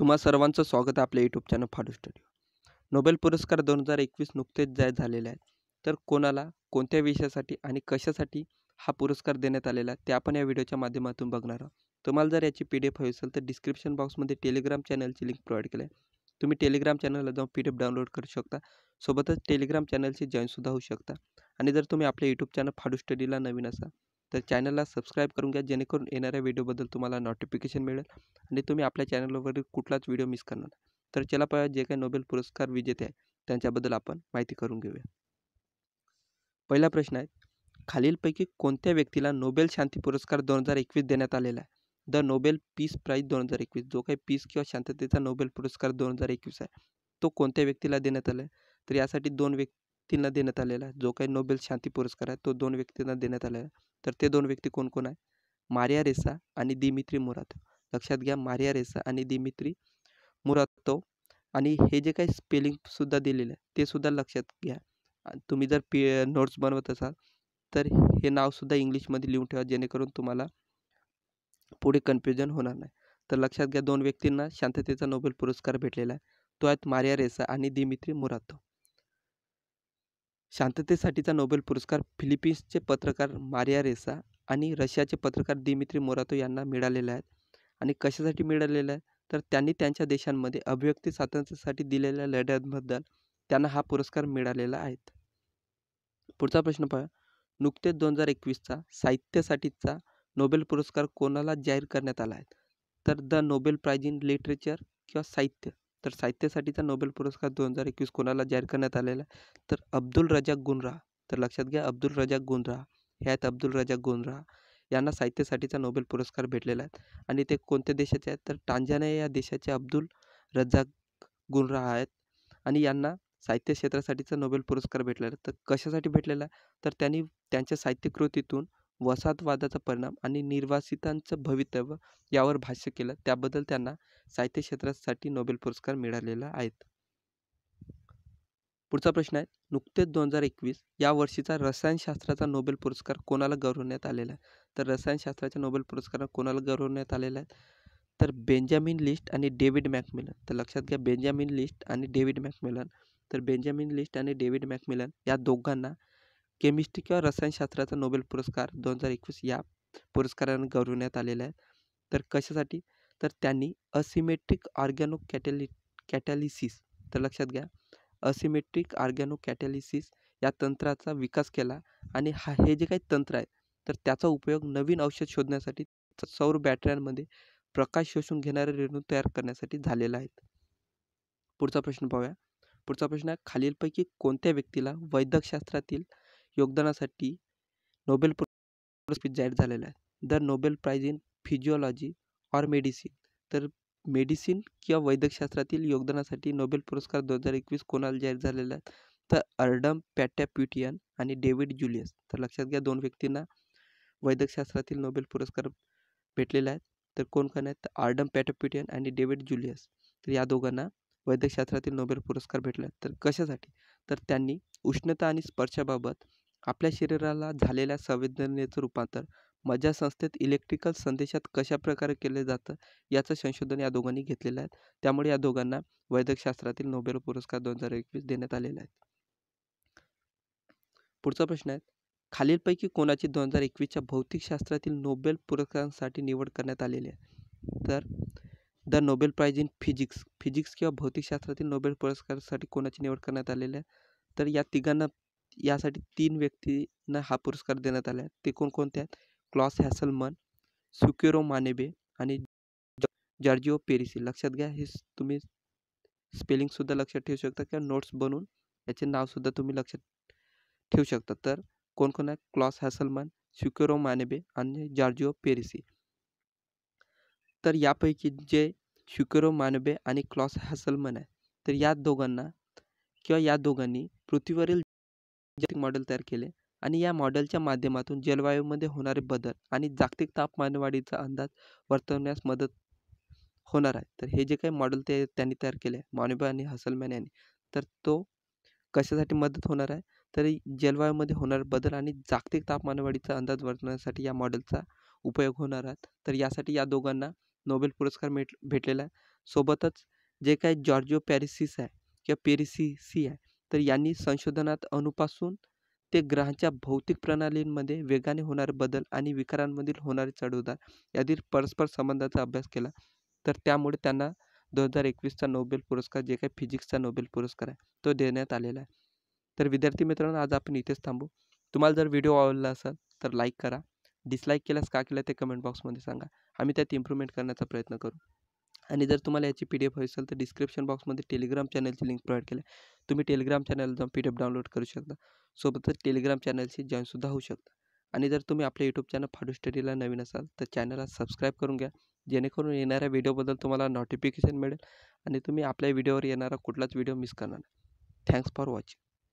तुम्हा सर्वांचं स्वागत आहे आपल्या यूट्यूब चॅनल फाडू स्टडी नोबेल पुरस्कार दोन हजार एकवीस नुकतेच जाहीर झालेले आहेत तर कोणाला कोणत्या विषयासाठी आणि कशासाठी हा पुरस्कार देण्यात आलेला आहे ते आपण या व्हिडिओच्या माध्यमातून बघणार आहोत तुम्हाला जर याची पी डी एफ हवी असेल तर डिस्क्रिप्शन बॉक्समध्ये टेलिग्राम चॅनलची लिंक प्रोव्हाइड केली आहे तुम्ही टेलिग्राम चॅनलला जाऊन पी डी एफ डाउनलोड करू शकता सोबतच टेलिग्राम चॅनलशी जॉईनसुद्धा होऊ शकता आणि जर तुम्ही आपल्या यूट्यूब चॅनल फाडू स्टडीला नवीन असा तर चॅनलला सबस्क्राईब करून घ्या जेणेकरून येणाऱ्या व्हिडिओबद्दल तुम्हाला नोटिफिकेशन मिळेल आणि तुम्ही आपल्या चॅनलवर कुठलाच व्हिडिओ मिस करणार तर चला पाहूया जे काही नोबेल पुरस्कार विजेते आहे त्यांच्याबद्दल आपण माहिती करून घेऊया पहिला प्रश्न आहे खालीलपैकी कोणत्या व्यक्तीला नोबेल शांती पुरस्कार दोन हजार एकवीस देण्यात आलेला आहे द नोबेल पीस प्राईज दोन हजार एकवीस जो काही पीस किंवा शांततेचा नोबेल पुरस्कार दोन हजार एकवीस आहे तो कोणत्या व्यक्तीला देण्यात आला आहे तर यासाठी दोन व्यक्ती तिंना देण्यात आलेला आहे जो काही नोबेल शांती पुरस्कार आहे तो दोन व्यक्तींना देण्यात आलेला आहे तर ते दोन व्यक्ती कोण कोण आहे मारिया रेसा आणि दिमित्री मुरातो लक्षात घ्या मारिया रेसा आणि दिमित्री मुरातो आणि हे जे काही स्पेलिंगसुद्धा दिलेलं आहे ते सुद्धा लक्षात घ्या तुम्ही जर पी नोट्स बनवत असाल तर हे नावसुद्धा इंग्लिशमध्ये लिहून ठेवा जेणेकरून तुम्हाला पुढे कन्फ्युजन होणार नाही तर लक्षात घ्या दोन व्यक्तींना शांततेचा नोबेल पुरस्कार भेटलेला आहे तो आहेत मारिया रेसा आणि दिमित्री मुरातो शांततेसाठीचा नोबेल पुरस्कार फिलिपिन्सचे पत्रकार मारिया रेसा आणि रशियाचे पत्रकार दिमित्री मोरातो यांना मिळालेला आहे आणि कशासाठी मिळालेला आहे तर त्यांनी त्यांच्या देशांमध्ये अभिव्यक्ती स्वातंत्र्यासाठी दिलेल्या लढ्यांबद्दल त्यांना हा पुरस्कार मिळालेला आहे पुढचा प्रश्न पहा नुकतेच दोन हजार एकवीसचा साहित्यासाठीचा नोबेल पुरस्कार कोणाला जाहीर करण्यात आला आहे तर the Nobel prize in literature किंवा साहित्य तर साहित्यासाठीचा नोबेल पुरस्कार दोन हजार एकवीस कोणाला जाहीर करण्यात आलेला तर अब्दुल रजाक गुनरा तर लक्षात घ्या अब्दुल रजाक गुनरा हे आहेत अब्दुल रजाक गुनरा यांना साहित्यासाठीचा नोबेल पुरस्कार भेटलेला आहे आणि ते कोणत्या देशाचे आहेत तर टांजाने या देशाचे अब्दुल रजाक गुनरा आहेत आणि यांना साहित्य क्षेत्रासाठीचा नोबेल पुरस्कार भेटलेला तर कशासाठी भेटलेला आहे तर त्यांनी त्यांच्या साहित्यकृतीतून वसाहतवादाचा परिणाम आणि निर्वासितांचं भवितव्य यावर भाष्य केलं त्याबद्दल त्यांना साहित्य क्षेत्रासाठी नोबेल पुरस्कार मिळालेला आहेत पुढचा प्रश्न आहे नुकतेच दोन हजार एकवीस या वर्षीचा रसायनशास्त्राचा नोबेल पुरस्कार कोणाला गौरवण्यात आलेला आहे तर रसायनशास्त्राच्या नोबेल पुरस्कार कोणाला गौरवण्यात आलेला आहे तर बेंजामिन लिस्ट आणि डेव्हिड मॅकमिलन तर लक्षात घ्या बेंजामिन लिस्ट आणि डेव्हिड मॅकमिलन तर बेंजामिन लिस्ट आणि डेव्हिड मॅकमिलन या दोघांना केमिस्ट्री किंवा रसायनशास्त्राचा नोबेल पुरस्कार दोन हजार एकवीस या पुरस्कारानं गौरवण्यात आलेला आहे तर कशासाठी तर त्यांनी असिमेट्रिक ऑर्गॅनो कॅटॅलि कॅटॅलिसिस तर लक्षात घ्या असिमेट्रिक ऑर्गॅनो कॅटॅलिसिस या तंत्राचा विकास केला आणि हा हे जे काही तंत्र आहे तर त्याचा उपयोग नवीन औषध शोधण्यासाठी सौर बॅटऱ्यांमध्ये प्रकाश शोषून घेणारे रेणू तयार करण्यासाठी झालेला आहेत पुढचा प्रश्न पाहूया पुढचा प्रश्न आहे खालीलपैकी कोणत्या व्यक्तीला वैद्यकशास्त्रातील योगदानासाठी नोबेल पुरस्कृत जाहीर झालेला आहे the Nobel prize in physiology or medicine तर मेडिसिन किंवा वैद्यकशास्त्रातील योगदानासाठी नोबेल पुरस्कार दोन हजार एकवीस कोणाला जाहीर झालेला आहे तर अर्डम पॅटॅप्युटियन आणि डेव्हिड जुलियस तर लक्षात घ्या दोन व्यक्तींना वैद्यकशास्त्रातील नोबेल पुरस्कार भेटलेला आहे तर कोण कोण आहेत तर आर्डम पॅटोप्युटियन आणि डेव्हिड जुलियस तर या दोघांना वैद्यकशास्त्रातील नोबेल पुरस्कार भेटला तर कशासाठी तर त्यांनी उष्णता आणि स्पर्शाबाबत आपल्या शरीराला झालेल्या संवेदनेचं रूपांतर संस्थेत इलेक्ट्रिकल संदेशात कशा प्रकारे केले जातं याचं संशोधन या दोघांनी घेतलेलं आहे त्यामुळे या दोघांना वैद्यकशास्त्रातील नोबेल पुरस्कार दोन हजार एकवीस देण्यात आलेला आहे पुढचा प्रश्न आहे खालीलपैकी कोणाची दोन हजार एकवीसच्या भौतिकशास्त्रातील नोबेल पुरस्कारांसाठी निवड करण्यात आलेली आहे तर the Nobel prize in physics physics किंवा भौतिकशास्त्रातील नोबेल पुरस्कारासाठी कोणाची निवड करण्यात आलेली आहे तर या तिघांना यासाठी तीन व्यक्तींना हा पुरस्कार देण्यात आला आहे ते कोणकोणते आहेत क्लॉस हॅसलमन सुकेरो मानेबे आणि जॉर्जिओ पेरिसी लक्षात घ्या हे तुम्ही स्पेलिंगसुद्धा लक्षात ठेवू शकता किंवा नोट्स बनवून याचे नावसुद्धा तुम्ही लक्षात ठेवू शकता तर कोण कोण आहेत क्लॉस हॅसलमन सुकेरो मानेबे आणि जॉर्जिओ पेरिसी तर यापैकी जे शुकेरो मानबे आणि क्लॉस हॅसलमन आहे तर या दोघांना किंवा या दोघांनी पृथ्वीवरील जागतिक मॉडेल तयार केले आणि या मॉडेलच्या माध्यमातून जलवायूमध्ये होणारे बदल आणि जागतिक तापमानवाढीचा अंदाज वर्तवण्यास मदत होणार आहे तर हे जे काही मॉडेल ते त्यांनी तयार केले आहे आणि हसलमॅन यांनी तर तो कशासाठी मदत होणार आहे तर जलवायूमध्ये होणार बदल आणि जागतिक तापमानवाढीचा अंदाज वर्तवण्यासाठी या मॉडेलचा उपयोग होणार आहे तर यासाठी या दोघांना नोबेल पुरस्कार भेट भेटलेला आहे सोबतच जे काही जॉर्जिओ पॅरिसिस आहे किंवा पेरिसिसी आहे तर यांनी संशोधनात अनुपासून ते ग्रहांच्या भौतिक प्रणालींमध्ये वेगाने होणारे बदल आणि विकारांमधील होणारे चढउतार यातील परस्पर संबंधाचा अभ्यास केला तर त्यामुळे त्यांना दोन हजार एकवीसचा नोबेल पुरस्कार जे काही फिजिक्सचा नोबेल पुरस्कार आहे तो देण्यात आलेला आहे तर विद्यार्थी मित्रांनो आज आपण इथेच थांबू तुम्हाला जर व्हिडिओ आवडला असेल तर लाईक करा डिसलाईक केल्यास का केलं ते कमेंट बॉक्समध्ये सांगा आम्ही त्यात इम्प्रूव्हमेंट करण्याचा प्रयत्न करू आणि जर तुम्हाला याची पी डी एफ हवी असेल तर डिस्क्रिप्शन बॉक्समध्ये टेलिग्राम चॅनलची लिंक प्रोव्हाइड केली आहे तुम्ही टेलिग्राम चॅनलला जाऊन पी डी एफ डाउनलोड करू शकता सोबतच टेलिग्राम चॅनलशी जॉईनसुद्धा होऊ शकता आणि जर तुम्ही आपल्या यूट्यूब चॅनल फाडू स्टडीला नवीन असाल तर चॅनलला सबस्क्राईब करून घ्या जेणेकरून येणाऱ्या व्हिडिओबद्दल तुम्हाला नोटिफिकेशन मिळेल आणि तुम्ही आपल्या व्हिडिओवर येणारा कुठलाच व्हिडिओ मिस करणार नाही थँक्स फॉर वॉचिंग